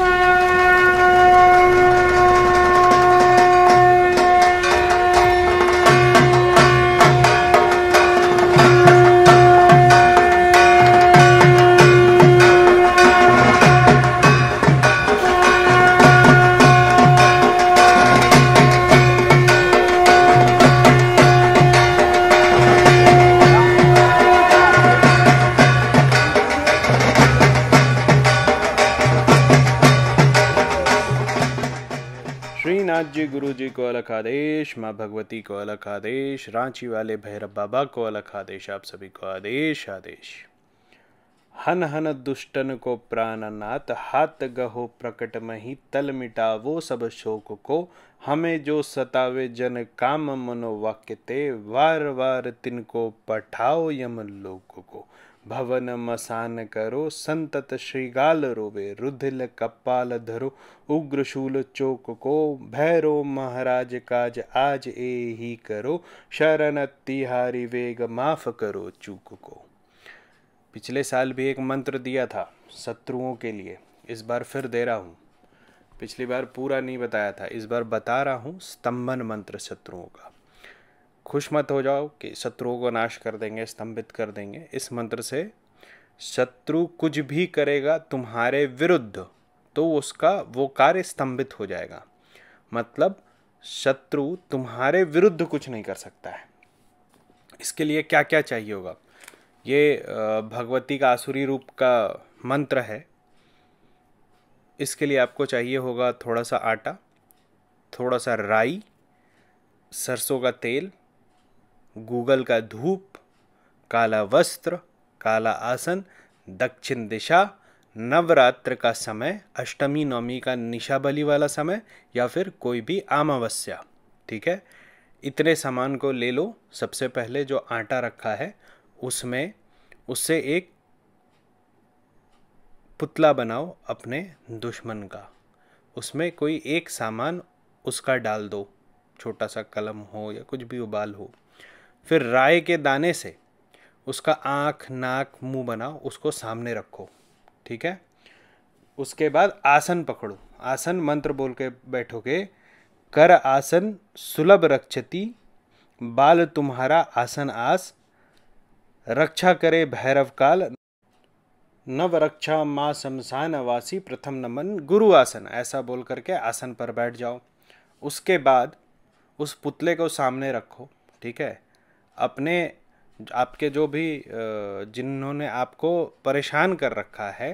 Bye. नाथ जी गुरु जी को अलग आदेश माँ भगवती को अलग आदेश रांची वाले भैरव बाबा को अलग आदेश आप सभी को आदेश आदेश हन हन दुष्टन को प्राणनाथ हाथ गहो प्रकट मही तल मिटावो सब शोक को हमें जो सतावे जन काम मनोवाक्य ते वार वार तिनको पठाओ यम लोक को भवन मसान करो संतत श्रीगाल रोवे रुधिल कपाल धरो उग्र शूल चोक को भैरो महाराज काज आज ए ही करो शरण तिहारी वेग माफ करो चूक को पिछले साल भी एक मंत्र दिया था शत्रुओं के लिए इस बार फिर दे रहा हूँ पिछली बार पूरा नहीं बताया था इस बार बता रहा हूँ स्तंभन मंत्र शत्रुओं का खुश मत हो जाओ कि शत्रुओं को नाश कर देंगे स्तंभित कर देंगे इस मंत्र से शत्रु कुछ भी करेगा तुम्हारे विरुद्ध तो उसका वो कार्य स्तंभित हो जाएगा मतलब शत्रु तुम्हारे विरुद्ध कुछ नहीं कर सकता है इसके लिए क्या क्या चाहिए होगा ये भगवती का आसुरी रूप का मंत्र है इसके लिए आपको चाहिए होगा थोड़ा सा आटा थोड़ा सा राई सरसों का तेल गूगल का धूप काला वस्त्र काला आसन दक्षिण दिशा नवरात्र का समय अष्टमी नवमी का निशाबली वाला समय या फिर कोई भी अमावस्या ठीक है इतने सामान को ले लो सबसे पहले जो आटा रखा है उसमें उससे एक पुतला बनाओ अपने दुश्मन का उसमें कोई एक सामान उसका डाल दो छोटा सा कलम हो या कुछ भी उबाल हो फिर राय के दाने से उसका आँख नाक मुंह बनाओ उसको सामने रखो ठीक है उसके बाद आसन पकड़ो आसन मंत्र बोल के बैठोगे कर आसन सुलभ रक्षति बाल तुम्हारा आसन आस रक्षा करे भैरव काल नव रक्षा माँ शमशान वासी प्रथम नमन गुरु आसन ऐसा बोल करके आसन पर बैठ जाओ उसके बाद उस पुतले को सामने रखो ठीक है अपने आपके जो भी जिन्होंने आपको परेशान कर रखा है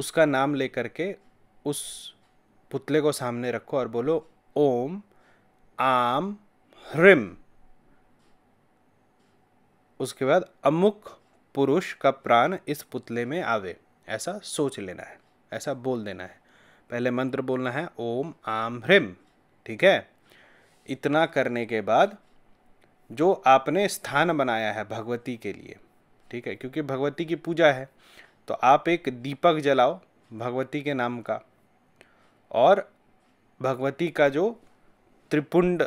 उसका नाम लेकर के उस पुतले को सामने रखो और बोलो ओम आम ह्रिम उसके बाद अमुक पुरुष का प्राण इस पुतले में आवे ऐसा सोच लेना है ऐसा बोल देना है पहले मंत्र बोलना है ओम आम ह्रिम ठीक है इतना करने के बाद जो आपने स्थान बनाया है भगवती के लिए ठीक है क्योंकि भगवती की पूजा है तो आप एक दीपक जलाओ भगवती के नाम का और भगवती का जो त्रिपुंड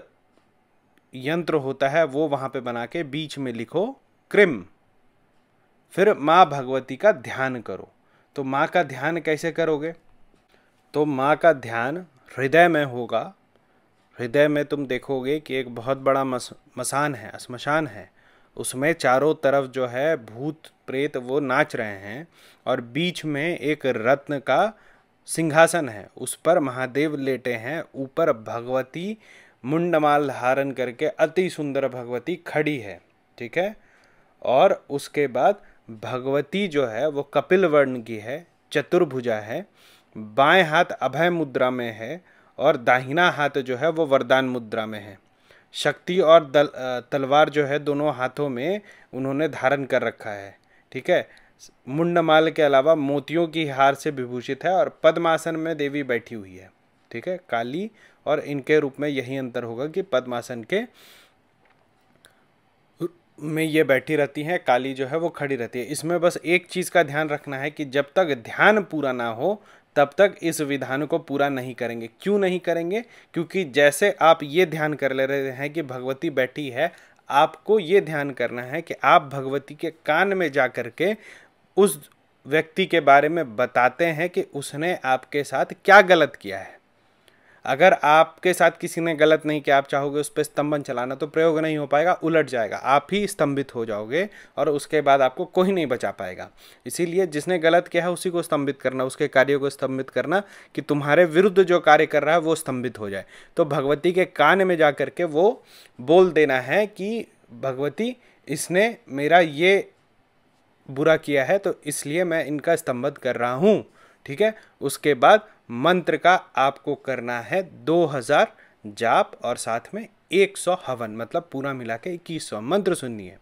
यंत्र होता है वो वहाँ पे बना के बीच में लिखो क्रिम फिर माँ भगवती का ध्यान करो तो माँ का ध्यान कैसे करोगे तो माँ का ध्यान हृदय में होगा हृदय में तुम देखोगे कि एक बहुत बड़ा मस मसान है शमशान है उसमें चारों तरफ जो है भूत प्रेत वो नाच रहे हैं और बीच में एक रत्न का सिंहासन है उस पर महादेव लेटे हैं ऊपर भगवती मुंडमाल धारण करके अति सुंदर भगवती खड़ी है ठीक है और उसके बाद भगवती जो है वो कपिल वर्ण की है चतुर्भुजा है बाएं हाथ अभय मुद्रा में है और दाहिना हाथ जो है वो वरदान मुद्रा में है शक्ति और दल, तलवार जो है दोनों हाथों में उन्होंने धारण कर रखा है ठीक है मुंडमाल के अलावा मोतियों की हार से विभूषित है और पद्मासन में देवी बैठी हुई है ठीक है काली और इनके रूप में यही अंतर होगा कि पद्मासन के में ये बैठी रहती हैं काली जो है वो खड़ी रहती है इसमें बस एक चीज़ का ध्यान रखना है कि जब तक ध्यान पूरा ना हो तब तक इस विधान को पूरा नहीं करेंगे क्यों नहीं करेंगे क्योंकि जैसे आप ये ध्यान कर ले रहे हैं कि भगवती बैठी है आपको ये ध्यान करना है कि आप भगवती के कान में जा कर के उस व्यक्ति के बारे में बताते हैं कि उसने आपके साथ क्या गलत किया है अगर आपके साथ किसी ने गलत नहीं किया आप चाहोगे उस पर स्तंभन चलाना तो प्रयोग नहीं हो पाएगा उलट जाएगा आप ही स्तंभित हो जाओगे और उसके बाद आपको कोई नहीं बचा पाएगा इसीलिए जिसने गलत किया है उसी को स्तंभित करना उसके कार्यों को स्तंभित करना कि तुम्हारे विरुद्ध जो कार्य कर रहा है वो स्तंभित हो जाए तो भगवती के कान में जा करके वो बोल देना है कि भगवती इसने मेरा ये बुरा किया है तो इसलिए मैं इनका स्तंभित कर रहा हूँ ठीक है उसके बाद मंत्र का आपको करना है 2000 जाप और साथ में 100 हवन मतलब पूरा मिला के इक्कीस मंत्र सुनिए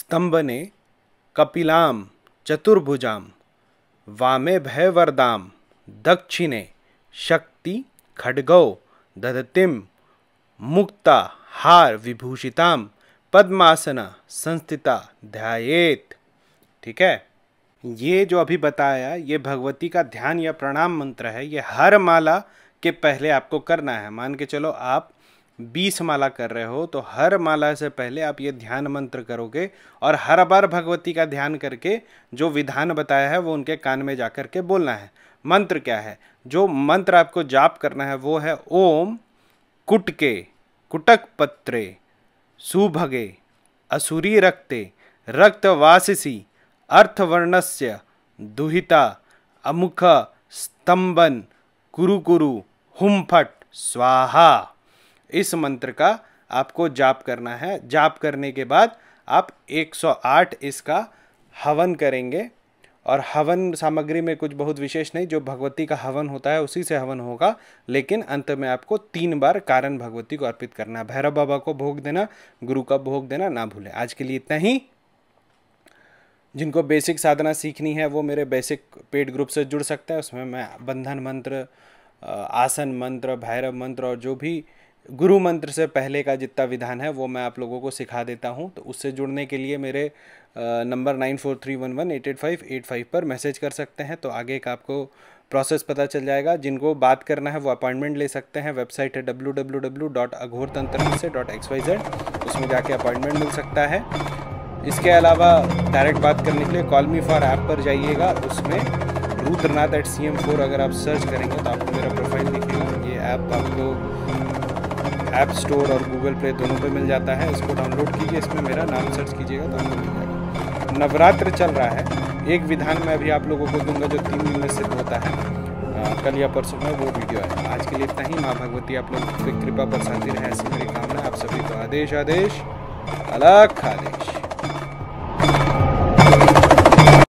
स्तंभ ने कपिलाम चतुर्भुजाम वामे भयवरदाम दक्षिणे शक्ति खडगौ दधतिम मुक्ता हार विभूषिताम पद्मासना संस्थिता ध्यायेत ठीक है ये जो अभी बताया ये भगवती का ध्यान या प्रणाम मंत्र है ये हर माला के पहले आपको करना है मान के चलो आप बीस माला कर रहे हो तो हर माला से पहले आप ये ध्यान मंत्र करोगे और हर बार भगवती का ध्यान करके जो विधान बताया है वो उनके कान में जा कर के बोलना है मंत्र क्या है जो मंत्र आपको जाप करना है वो है ओम कुटके कुटक पत्रे सुभगे असुरी रक्ते रक्तवासिसी अर्थवर्णस्य दुहिता अमुख स्तंबन कुरुकुरु हुमफट स्वाहा इस मंत्र का आपको जाप करना है जाप करने के बाद आप 108 इसका हवन करेंगे और हवन सामग्री में कुछ बहुत विशेष नहीं जो भगवती का हवन होता है उसी से हवन होगा लेकिन अंत में आपको तीन बार कारण भगवती को अर्पित करना है भैरव बाबा को भोग देना गुरु का भोग देना ना भूलें आज के लिए इतना ही जिनको बेसिक साधना सीखनी है वो मेरे बेसिक पेड ग्रुप से जुड़ सकता है उसमें मैं बंधन मंत्र आसन मंत्र भैरव मंत्र और जो भी गुरु मंत्र से पहले का जितना विधान है वो मैं आप लोगों को सिखा देता हूँ तो उससे जुड़ने के लिए मेरे number nine four three one one eight eight five eight five पर मैसेज कर सकते हैं तो आगे का आपको प्रोसेस पता चल जाएगा जिनको बात करना है वो अपॉइंटमेंट ले सकते हैं वेबसाइट है डब्ल्यू डब्ल्यू डब्ल्यू डॉट अघोर तंत्र से डॉट एक्स वाई जेड उसमें जाके अपॉइंटमेंट मिल सकता है इसके अलावा डायरेक्ट बात करने के लिए कॉल मी फॉर ऐप पर जाइएगा उसमें Rudranath at C M four अगर आप सर्च करेंगे तो आपको मेरा प्रोफाइल दिखेगा ये ऐप आपको ऐप स्टोर और गूगल प्ले दोनों पे मिल जाता है इसको डाउनलोड कीजिए इसमें मेरा नाम सर्च कीजिएगा तो आपको मिल नवरात्र चल रहा है एक विधान मैं अभी आप लोगों को दूंगा जो तीन दिन में सिद्ध होता है आ, कल या परसों में वो वीडियो है आज के लिए इतना ही माँ भगवती आप लोग कृपा पर शांति रहे ऐसी मेरी कामना आप सभी को आदेश आदेश अलग आदेश